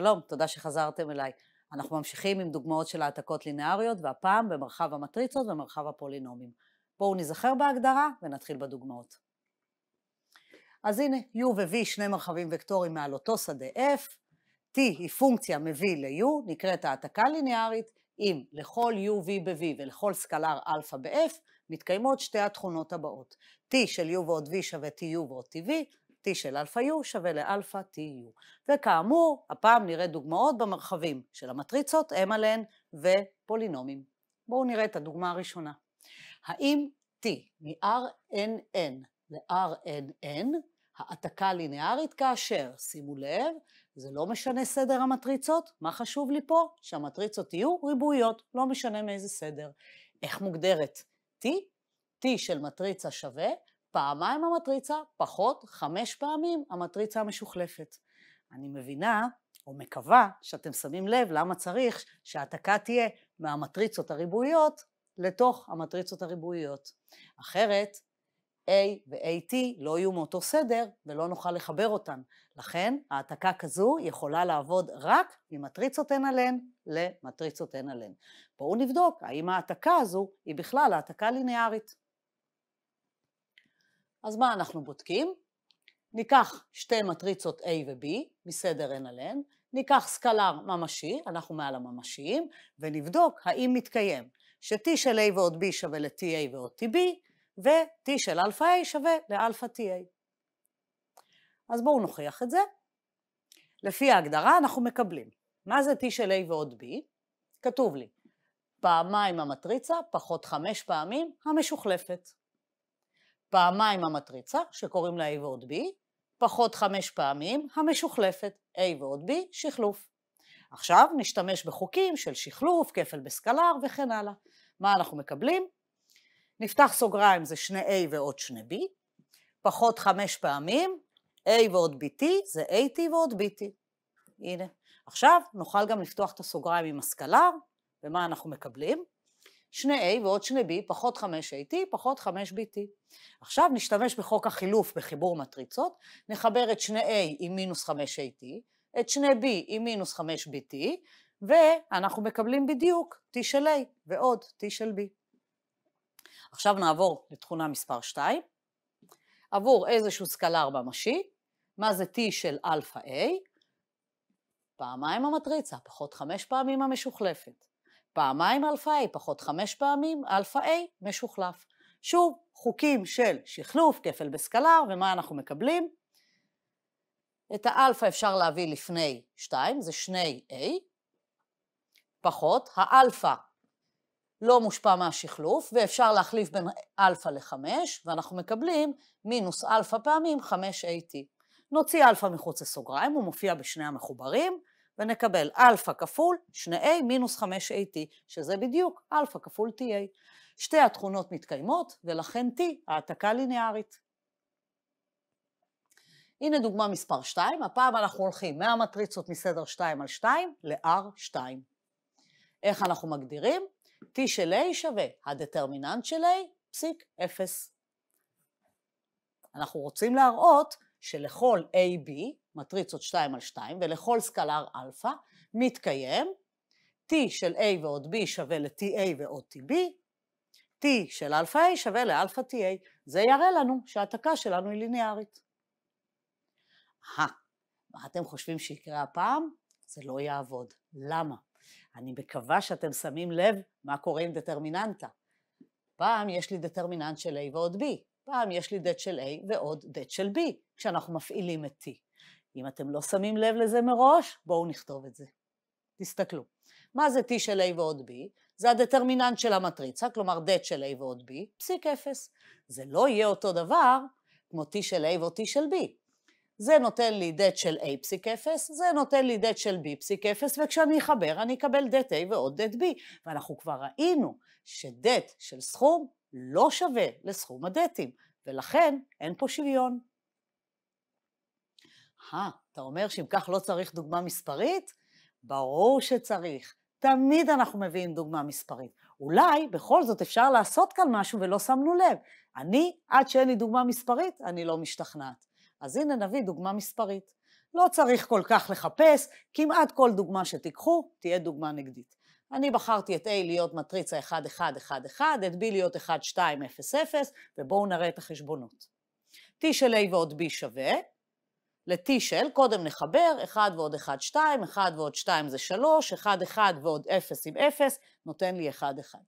שלום, תודה שחזרתם אליי. אנחנו ממשיכים עם דוגמאות של העתקות לינאריות, והפעם במרחב המטריצות ומרחב הפולינומים. בואו נזכר בהגדרה ונתחיל בדוגמאות. אז הנה, U ו-V שני מרחבים וקטוריים מעל אותו שדה F, T היא פונקציה מ-V ל-U, נקראת העתקה לינארית, אם לכל U, V ב-V ולכל סקלר אלפא ב-F, מתקיימות שתי התכונות הבאות. T של U ועוד V שווה TU ועוד TV, T של אלפא U שווה לאלפא TU. וכאמור, הפעם נראה דוגמאות במרחבים של המטריצות, M עליהן ופולינומים. בואו נראה את הדוגמה הראשונה. האם T מ-RNN ל-RNN, העתקה לינארית כאשר, שימו לב, זה לא משנה סדר המטריצות, מה חשוב לי פה? שהמטריצות יהיו ריבועיות, לא משנה מאיזה סדר. איך מוגדרת? T? T של מטריצה שווה פעמיים המטריצה פחות חמש פעמים המטריצה המשוחלפת. אני מבינה, או מקווה, שאתם שמים לב למה צריך שההעתקה תהיה מהמטריצות הריבועיות לתוך המטריצות הריבועיות. אחרת, A ו-AT לא יהיו מאותו סדר ולא נוכל לחבר אותן. לכן, העתקה כזו יכולה לעבוד רק ממטריצות n על n למטריצות n על n. בואו נבדוק האם ההעתקה הזו היא בכלל העתקה ליניארית. אז מה אנחנו בודקים? ניקח שתי מטריצות A ו-B מסדר n על n, ניקח סקלר ממשי, אנחנו מעל הממשיים, ונבדוק האם מתקיים ש-T של A ועוד B שווה ל-TA ועוד TB, ו-T של Alpha A שווה ל-Alpha TA. אז בואו נוכיח את זה. לפי ההגדרה אנחנו מקבלים. מה זה T של A ועוד B? כתוב לי, פעמיים המטריצה פחות חמש פעמים המשוחלפת. פעמיים המטריצה, שקוראים לה A ועוד B, פחות חמש פעמים המשוחלפת, A ועוד B, שחלוף. עכשיו נשתמש בחוקים של שחלוף, כפל בסקלר וכן הלאה. מה אנחנו מקבלים? נפתח סוגריים זה שני A ועוד שני B, פחות חמש פעמים, A ועוד BT זה AT ועוד BT. הנה. עכשיו נוכל גם לפתוח את הסוגריים עם הסקלר, ומה אנחנו מקבלים? 2A ועוד 2B פחות 5AT פחות 5BT. עכשיו נשתמש בחוק החילוף בחיבור מטריצות, נחבר את 2A עם מינוס 5AT, את 2B עם מינוס 5BT, ואנחנו מקבלים בדיוק T של A ועוד T של B. עכשיו נעבור לתכונה מספר 2. עבור איזשהו סקלר ממשי, מה זה T של Alpha A? פעמיים המטריצה, פחות חמש פעמים המשוחלפת. פעמיים אלפא A פחות חמש פעמים, אלפא A משוחלף. שוב, חוקים של שחלוף, כפל בסקלר, ומה אנחנו מקבלים? את האלפא אפשר להביא לפני 2, זה שני a פחות, האלפא לא מושפע מהשחלוף, ואפשר להחליף בין אלפא ל-5, ואנחנו מקבלים מינוס אלפא פעמים 5AT. נוציא אלפא מחוץ לסוגריים, הוא מופיע בשני המחוברים, ונקבל Alpha כפול 2a מינוס 5at, שזה בדיוק Alpha כפול ta. שתי התכונות מתקיימות, ולכן t העתקה ליניארית. הנה דוגמה מספר 2, הפעם אנחנו הולכים מהמטריצות מסדר 2 על 2 ל-R2. איך אנחנו מגדירים? t של a שווה הדטרמיננט של a פסיק 0. אנחנו רוצים להראות שלכל AB מטריצות 2 על 2, ולכל סקלר אלפא מתקיים T של A ועוד B שווה ל-TA ועוד TB, T של אלפא A שווה לאלפא TA. זה יראה לנו שההעתקה שלנו היא ליניארית. אהה, מה אתם חושבים שיקרה הפעם? זה לא יעבוד. למה? אני מקווה שאתם שמים לב מה קורה עם דטרמיננטה. פעם יש לי דטרמיננט של A ועוד B, פעם יש לי דט של A ועוד דט של B, כשאנחנו מפעילים את T. אם אתם לא שמים לב לזה מראש, בואו נכתוב את זה. תסתכלו. מה זה T של A ועוד B? זה הדטרמיננט של המטריצה, כלומר D של A ועוד B, פסיק 0. זה לא יהיה אותו דבר כמו T של A ועוד T של B. זה נותן לי דת של A פסיק 0, זה נותן לי דת של B פסיק 0, וכשאני אחבר אני אקבל דת A ועוד דת B. ואנחנו כבר ראינו שדת של סכום לא שווה לסכום הדטים, ולכן אין פה שוויון. אהה, אתה אומר שאם כך לא צריך דוגמה מספרית? ברור שצריך. תמיד אנחנו מביאים דוגמה מספרית. אולי בכל זאת אפשר לעשות כאן משהו ולא שמנו לב. אני, עד שאין לי דוגמה מספרית, אני לא משתכנעת. אז הנה נביא דוגמה מספרית. לא צריך כל כך לחפש, כמעט כל דוגמה שתיקחו תהיה דוגמה נגדית. אני בחרתי את A להיות מטריצה 1, 1, 1, 1, את B להיות 1, 2, 0, 0, ובואו נראה את החשבונות. T של A ועוד B שווה ל-T של, קודם נחבר, 1 ועוד 1, 2, 1 ועוד 2 זה 3, 1, 1 ועוד 0 עם 0, נותן לי 1, 1.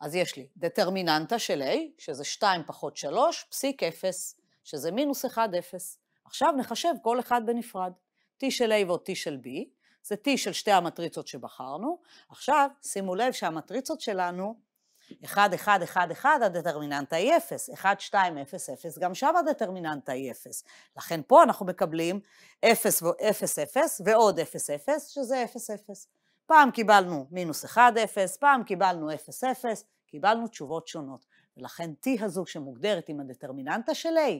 אז יש לי דטרמיננטה של A, שזה 2 פחות 3, פסיק 0, שזה מינוס 1, 0. עכשיו נחשב כל אחד בנפרד. T של A ועוד T של B, זה T של שתי המטריצות שבחרנו. עכשיו, שימו לב שהמטריצות שלנו 1, 1, 1, 1, הדטרמיננטה היא 0, 1, 2, 0, 0, גם שם הדטרמיננטה היא 0. לכן פה אנחנו מקבלים 0, 0, 0 ועוד 0, 0, שזה 0, 0. פעם קיבלנו מינוס 1, 0, פעם קיבלנו 0, 0, קיבלנו תשובות שונות. ולכן T הזו שמוגדרת עם הדטרמיננטה של A,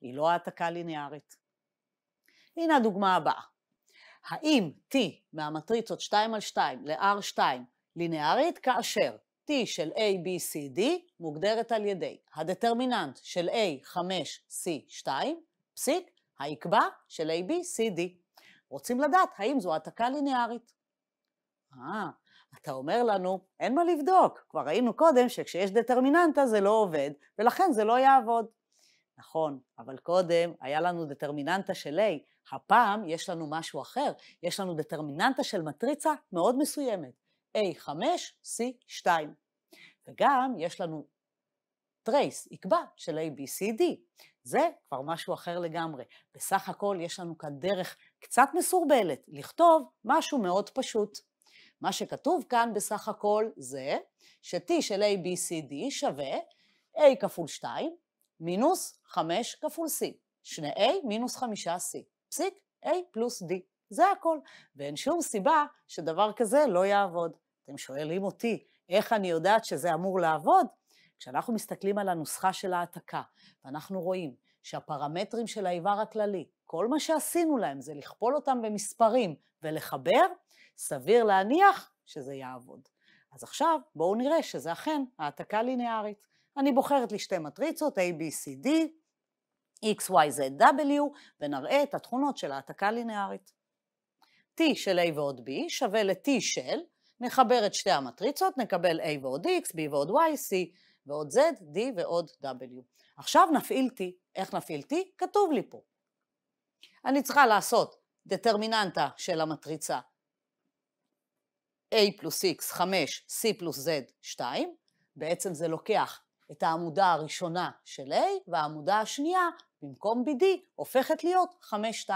היא לא העתקה ליניארית. הנה הדוגמה הבאה. האם T מהמטריצות 2 על 2 ל-R2 ליניארית כאשר ה של A, B, C, D מוגדרת על ידי הדטרמיננט של A, 5, C, 2, פסיק, העקבה של A, B, C, D. רוצים לדעת האם זו העתקה ליניארית. אה, אתה אומר לנו, אין מה לבדוק, כבר ראינו קודם שכשיש דטרמיננטה זה לא עובד, ולכן זה לא יעבוד. נכון, אבל קודם היה לנו דטרמיננטה של A, הפעם יש לנו משהו אחר, יש לנו דטרמיננטה של מטריצה מאוד מסוימת, A5, C2. וגם יש לנו טרייס, עקבה של ABCD. זה כבר משהו אחר לגמרי. בסך הכל יש לנו כאן דרך קצת מסורבלת לכתוב משהו מאוד פשוט. מה שכתוב כאן בסך הכל זה ש-T של ABCD שווה A כפול 2 מינוס 5 כפול C. שני A מינוס 5C. פסיק A פלוס D. זה הכל. ואין שום סיבה שדבר כזה לא יעבוד. אתם שואלים אותי, איך אני יודעת שזה אמור לעבוד? כשאנחנו מסתכלים על הנוסחה של ההעתקה, ואנחנו רואים שהפרמטרים של האיבר הכללי, כל מה שעשינו להם זה לכפול אותם במספרים ולחבר, סביר להניח שזה יעבוד. אז עכשיו בואו נראה שזה אכן העתקה לינארית. אני בוחרת לי שתי מטריצות, A, B, C, D, X, Y, Z, W, ונראה את התכונות של העתקה לינארית. T של A ועוד B שווה ל-T של נחבר את שתי המטריצות, נקבל A ועוד X, B ועוד Y, C ועוד Z, D ועוד W. עכשיו נפעיל T. איך נפעיל T? כתוב לי פה. אני צריכה לעשות דטרמיננטה של המטריצה A פלוס X, 5, C פלוס Z, 2. בעצם זה לוקח את העמודה הראשונה של A, והעמודה השנייה, במקום BD, הופכת להיות 5-2.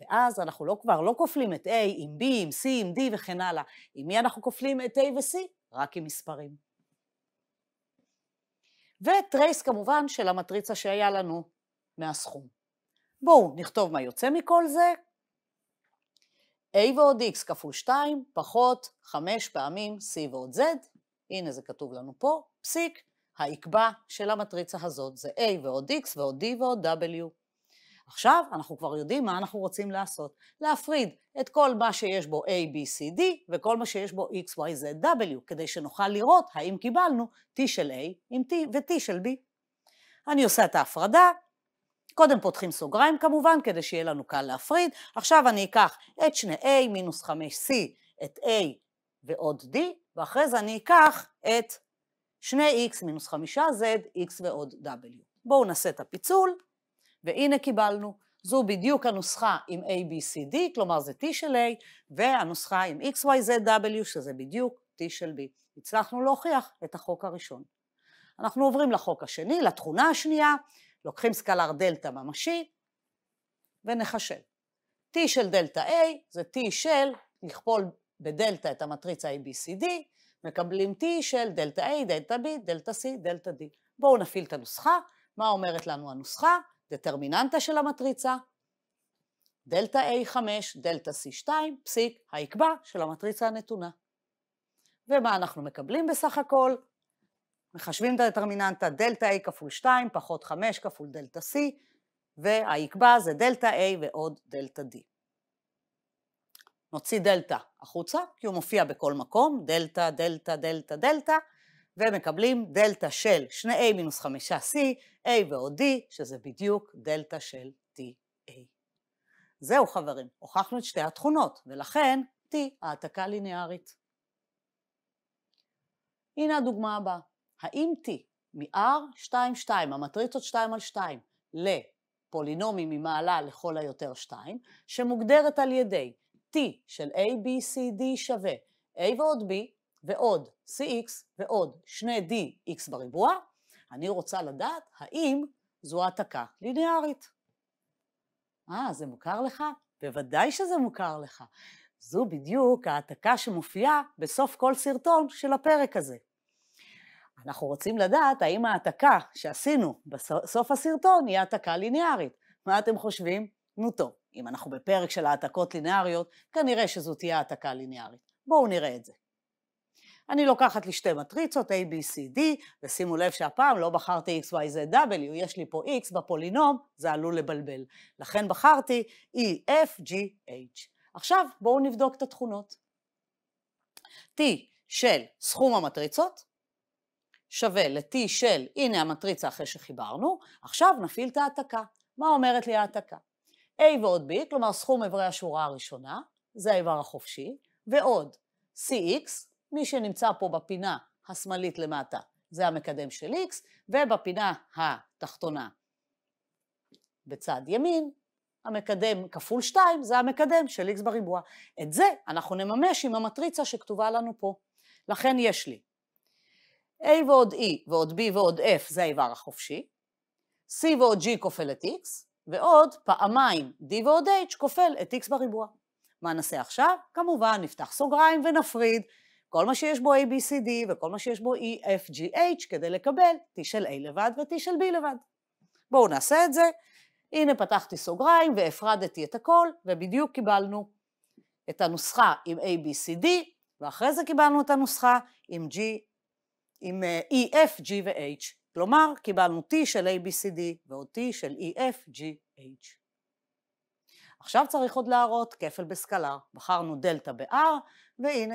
ואז אנחנו לא, כבר לא כופלים את A עם B, עם C, עם D וכן הלאה. עם מי אנחנו כופלים את A ו-C? רק עם מספרים. וטרייס כמובן של המטריצה שהיה לנו מהסכום. בואו נכתוב מה יוצא מכל זה. A ועוד X כפול 2 פחות 5 פעמים C ועוד Z, הנה זה כתוב לנו פה, פסיק, העקבע של המטריצה הזאת זה A ועוד X ועוד D ועוד W. עכשיו אנחנו כבר יודעים מה אנחנו רוצים לעשות, להפריד את כל מה שיש בו A, B, C, D וכל מה שיש בו X, Y, Z, W, כדי שנוכל לראות האם קיבלנו T של A עם T ו-T של B. אני עושה את ההפרדה, קודם פותחים סוגריים כמובן, כדי שיהיה לנו קל להפריד, עכשיו אני אקח את שני A מינוס 5C, את A ועוד D, ואחרי זה אני אקח את 2x מינוס 5z, x ועוד w. בואו נעשה את הפיצול, והנה קיבלנו. זו בדיוק הנוסחה עם a, b, c, d, כלומר זה t של a, והנוסחה עם x, y, z, w, שזה בדיוק t של b. הצלחנו להוכיח את החוק הראשון. אנחנו עוברים לחוק השני, לתכונה השנייה, לוקחים סקלר דלתא ממשי, ונחשב. t של דלתא a זה t של נכפול בדלתא את המטריצה a, b, c, d, מקבלים T של דלתא A, דלתא B, דלתא C, דלתא D. בואו נפעיל את הנוסחה. מה אומרת לנו הנוסחה? דטרמיננטה של המטריצה, דלתא A5, דלתא C2, פסיק, היקבע של המטריצה הנתונה. ומה אנחנו מקבלים בסך הכל? מחשבים את הדטרמיננטה דלתא A כפול 2 פחות 5 כפול דלתא C, והיקבע זה דלתא A ועוד דלתא D. נוציא דלתא החוצה, כי הוא מופיע בכל מקום, דלתא, דלתא, דלתא, דלתא, ומקבלים דלתא של 2A מינוס 5C, A ועוד D, שזה בדיוק דלתא של TA. זהו חברים, הוכחנו את שתי התכונות, ולכן T העתקה ליניארית. הנה הדוגמה הבאה, האם T מ-R2, המטריצות 2 על 2, לפולינומי ממעלה לכל היותר 2, שמוגדרת על ידי T של A, B, C, D שווה A ועוד B ועוד CX ועוד 2 d X בריבוע, אני רוצה לדעת האם זו העתקה ליניארית. אה, זה מוכר לך? בוודאי שזה מוכר לך. זו בדיוק ההעתקה שמופיעה בסוף כל סרטון של הפרק הזה. אנחנו רוצים לדעת האם ההעתקה שעשינו בסוף הסרטון היא העתקה ליניארית. מה אתם חושבים? נו טוב, אם אנחנו בפרק של העתקות ליניאריות, כנראה שזו תהיה העתקה ליניארית. בואו נראה את זה. אני לוקחת לי שתי מטריצות, A, B, C, D, ושימו לב שהפעם לא בחרתי x, y, z, w, יש לי פה x בפולינום, זה עלול לבלבל. לכן בחרתי E, F, G, H. עכשיו בואו נבדוק את התכונות. T של סכום המטריצות שווה ל-T של, הנה המטריצה אחרי שחיברנו, עכשיו נפעיל את ההעתקה. מה אומרת לי ההעתקה? A ועוד B, כלומר סכום איברי השורה הראשונה, זה האיבר החופשי, ועוד CX, מי שנמצא פה בפינה השמאלית למטה, זה המקדם של X, ובפינה התחתונה בצד ימין, המקדם כפול 2 זה המקדם של X בריבוע. את זה אנחנו נממש עם המטריצה שכתובה לנו פה. לכן יש לי A ועוד E ועוד B ועוד F זה האיבר החופשי, C ועוד G כופל את X, ועוד פעמיים d ועוד h כופל את x בריבוע. מה נעשה עכשיו? כמובן, נפתח סוגריים ונפריד כל מה שיש בו A, B, C, D וכל מה שיש בו E, F, G, H כדי לקבל t של a לבד ו-t של b לבד. בואו נעשה את זה. הנה פתחתי סוגריים והפרדתי את הכל, ובדיוק קיבלנו את הנוסחה עם A, B, C, D, ואחרי זה קיבלנו את הנוסחה עם G, עם אה, E, F, G ו-H. כלומר, קיבלנו T של ABCD ועוד T של EFGH. עכשיו צריך עוד להראות כפל בסקלר. בחרנו דלתא ב-R, והנה.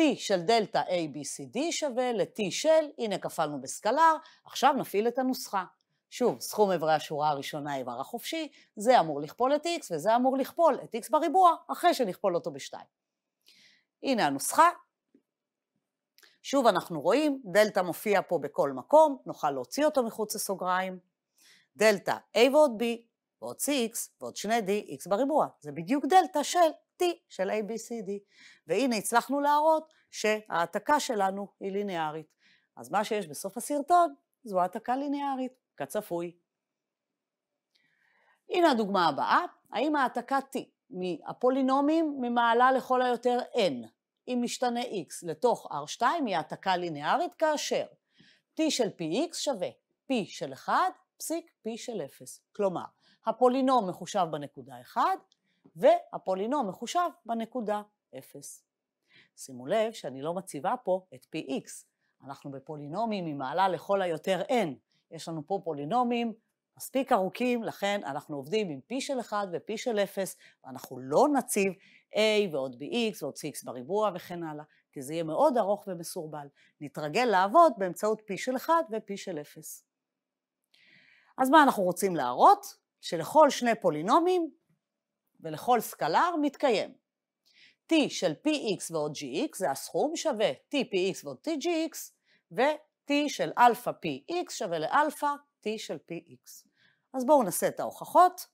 T של דלתא ABCD שווה ל-T של, הנה כפלנו בסקלר, עכשיו נפעיל את הנוסחה. שוב, סכום איברי השורה הראשונה איבר החופשי, זה אמור לכפול את x וזה אמור לכפול את x בריבוע, אחרי שנכפול אותו ב-2. הנה הנוסחה, שוב אנחנו רואים, דלתא מופיע פה בכל מקום, נוכל להוציא אותו מחוץ לסוגריים. דלתא A ועוד B ועוד CX ועוד 2D, X בריבוע. זה בדיוק דלתא של T של A, B, C, D. והנה הצלחנו להראות שההעתקה שלנו היא ליניארית. אז מה שיש בסוף הסרטון זו העתקה ליניארית, כצפוי. הנה הדוגמה הבאה, האם העתקה T מהפולינומים ממעלה לכל היותר N עם משתנה x לתוך R2 היא העתקה לינארית כאשר t של px שווה p של 1 פסיק p של 0. כלומר, הפולינום מחושב בנקודה 1 והפולינום מחושב בנקודה 0. שימו לב שאני לא מציבה פה את px. אנחנו בפולינומים ממעלה לכל היותר n. יש לנו פה פולינומים מספיק ארוכים, לכן אנחנו עובדים עם p של 1 ו-p של 0, ואנחנו לא נציב a ועוד bx ועוד cx בריבוע וכן הלאה, כי זה יהיה מאוד ארוך ומסורבל. נתרגל לעבוד באמצעות p של 1 ו-p של 0. אז מה אנחנו רוצים להראות? שלכל שני פולינומים ולכל סקלר מתקיים. t של px ועוד gx זה הסכום שווה t px ועוד t gx, ו-t של alpha px שווה לאלפא t של px. אז בואו נעשה את ההוכחות.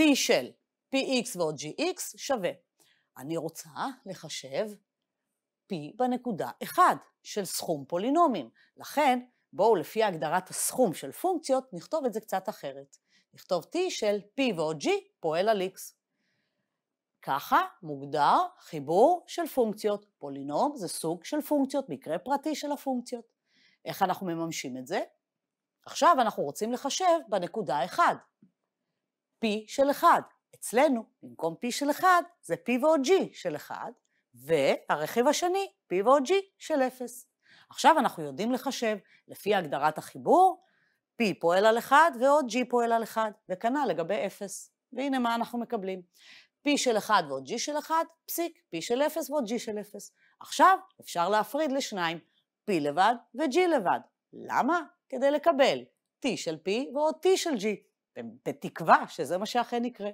t של px ועוד gx שווה. אני רוצה לחשב p בנקודה 1 של סכום פולינומים. לכן, בואו לפי הגדרת הסכום של פונקציות, נכתוב את זה קצת אחרת. נכתוב t של p ועוד g פועל על x. ככה מוגדר חיבור של פונקציות. פולינום זה סוג של פונקציות, מקרה פרטי של הפונקציות. איך אנחנו מממשים את זה? עכשיו אנחנו רוצים לחשב בנקודה 1, p של 1. אצלנו, במקום P של 1, זה P ועוד G של 1, והרכיב השני, P ועוד G של 0. עכשיו אנחנו יודעים לחשב, לפי הגדרת החיבור, P פועל על 1 ועוד G פועל על 1, וכנ"ל לגבי 0. והנה מה אנחנו מקבלים. P של 1 ועוד G של 1, פסיק, P של 0 ועוד G של 0. עכשיו אפשר להפריד לשניים, P לבד ו-G לבד. למה? כדי לקבל T של P ועוד T של G, בתקווה שזה מה שאכן יקרה.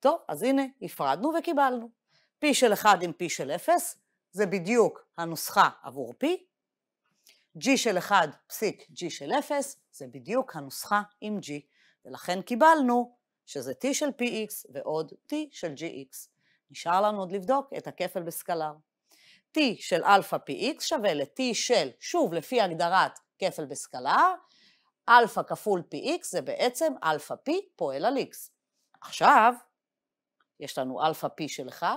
טוב, אז הנה, הפרדנו וקיבלנו. p של 1 עם p של 0, זה בדיוק הנוסחה עבור p. g של 1 פסיק g של 0, זה בדיוק הנוסחה עם g. ולכן קיבלנו שזה t של px ועוד t של gx. נשאר לנו עוד לבדוק את הכפל בסקלר. t של Alpha px שווה ל-t של, שוב, לפי הגדרת כפל בסקלר, Alpha כפול px זה בעצם Alpha p פועל על x. עכשיו, יש לנו אלפא פי של 1,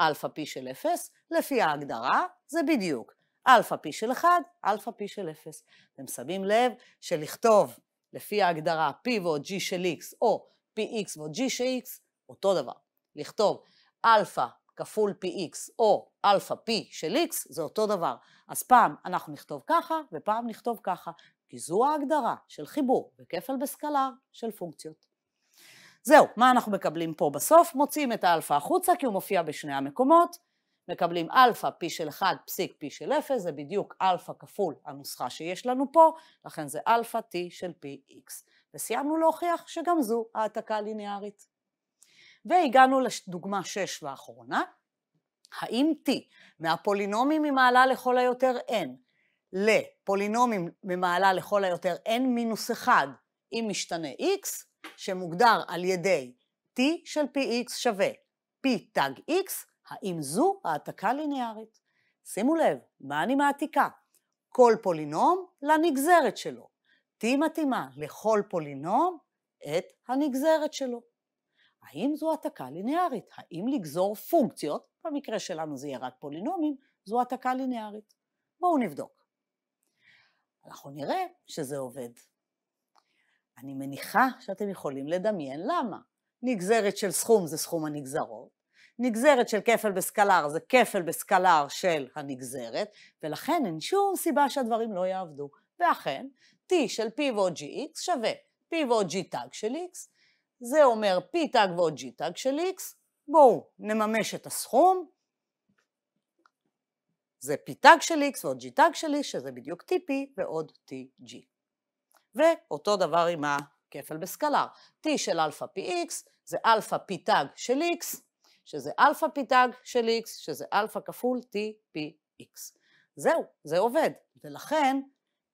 אלפא פי של 0, לפי ההגדרה זה בדיוק אלפא פי של 1, אלפא פי של 0. אתם שמים לב שלכתוב לפי ההגדרה p ועוד g של x או px ועוד g של x, אותו דבר. לכתוב אלפא כפול px או אלפא p של x זה אותו דבר. אז פעם אנחנו נכתוב ככה ופעם נכתוב ככה, כי זו ההגדרה של חיבור וכפל בסקלר של פונקציות. זהו, מה אנחנו מקבלים פה בסוף? מוציאים את האלפא החוצה, כי הוא מופיע בשני המקומות. מקבלים אלפא פי של 1 פסיק פי של 0, זה בדיוק אלפא כפול הנוסחה שיש לנו פה, לכן זה אלפא t של פי x. וסיימנו להוכיח שגם זו העתקה ליניארית. והגענו לדוגמה 6 והאחרונה, האם t מהפולינומים ממעלה לכל היותר n לפולינומים ממעלה לכל היותר n מינוס 1 אם משתנה x, שמוגדר על ידי T של Px שווה P תג X, האם זו העתקה ליניארית? שימו לב, מה אני מעתיקה? כל פולינום לנגזרת שלו. T מתאימה לכל פולינום את הנגזרת שלו. האם זו העתקה ליניארית? האם לגזור פונקציות, במקרה שלנו זה יהיה רק פולינומים, זו העתקה ליניארית? בואו נבדוק. אנחנו נראה שזה עובד. אני מניחה שאתם יכולים לדמיין למה. נגזרת של סכום זה סכום הנגזרות, נגזרת של כפל בסקלר זה כפל בסקלר של הנגזרת, ולכן אין שום סיבה שהדברים לא יעבדו. ואכן, t של p ועוד gx שווה p ועוד g tag של x, זה אומר p tag ועוד g tag של x, בואו נממש את הסכום, זה p tag של x ועוד g tag של x, שזה בדיוק tp ועוד tg. ואותו דבר עם הכפל בסקלר. T של Alpha px זה Alpha p תג של x, שזה Alpha p תג של x, שזה Alpha כפול T PX. זהו, זה עובד. ולכן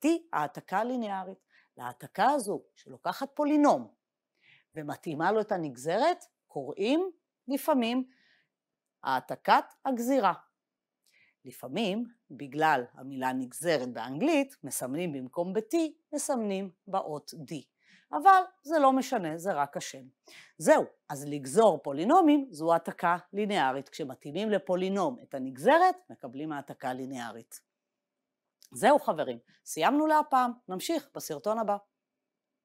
t העתקה ליניארית. להעתקה הזו, שלוקחת פולינום ומתאימה לו את הנגזרת, קוראים לפעמים העתקת הגזירה. לפעמים, בגלל המילה נגזרת באנגלית, מסמנים במקום ב-T, מסמנים באות D. אבל זה לא משנה, זה רק השם. זהו, אז לגזור פולינומים זו העתקה לינארית. כשמתאימים לפולינום את הנגזרת, מקבלים העתקה לינארית. זהו חברים, סיימנו להפעם, נמשיך בסרטון הבא.